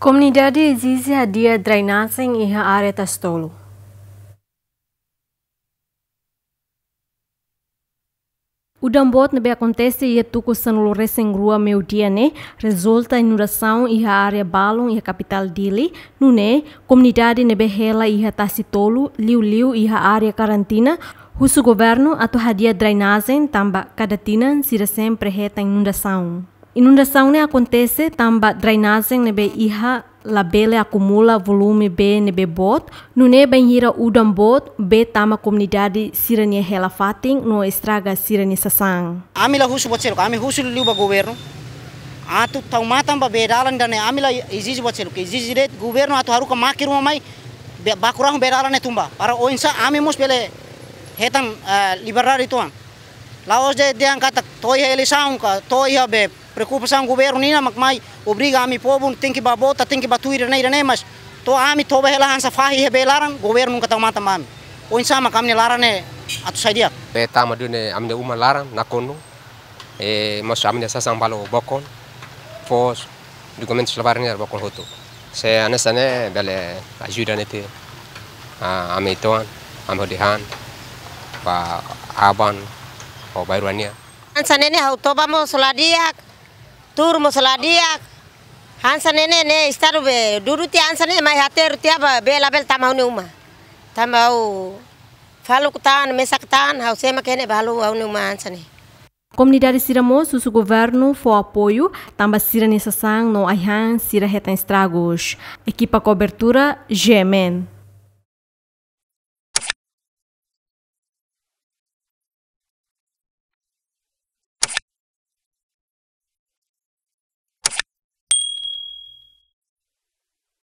Comunidade exige a dia drenagem e a área tastolo. O dambot não acontece e a tuco sanulo rua meu dia né, resulta inundação e a área balon e a capital dele, no né, comunidade nebe hela e a tacitolo, liu liu e a área quarantina, o governo a dia drenagem tamba cada tinan sira sempre reta inundação. Inundação ne acontece tamba drainagem nebe iha labele acumula volume B nebe bot, nune banhira udam bot, be tama comunidade sirani relafating no estraga sirani sasang. Amila husu bot selok, ami husu liuba governo. Atu tau matam ba bedalan dane amila iziz bot selok, iziz red governo atu haruka makiru mai bakurang bedalan ne tumba. Para oinsa ami mus bele hetan eh, liberar ituan. Laos de diang toya toy helisaung e ka toya e be preocupação governo nina makmai obriga ami povo tem que babota tem que batuir nei mas to ami toba helahan sa fahi belaran governo kata mata mam o insama kamni larane atu saidia peta madune amne uma laran nakono e mas amne sasang balo bokon fos documentos lavarne bokon hoto se anesane bele ajuda nete amitoan amhodihan pa aban o bairwania ansanene toba mo soladiak তুর মশলা দিয়া হানসানে নে নে ইস্তারু বে দুরুতি হানসানে মাই হাতে রুতিয়া বেলা বেল তামাও নে উমা তামাও ফালুক Comunidade Siramô, o governo foi apoio, tamba Sira sang no aihan, Sira Reta Estragos. Equipa Cobertura, Gemen.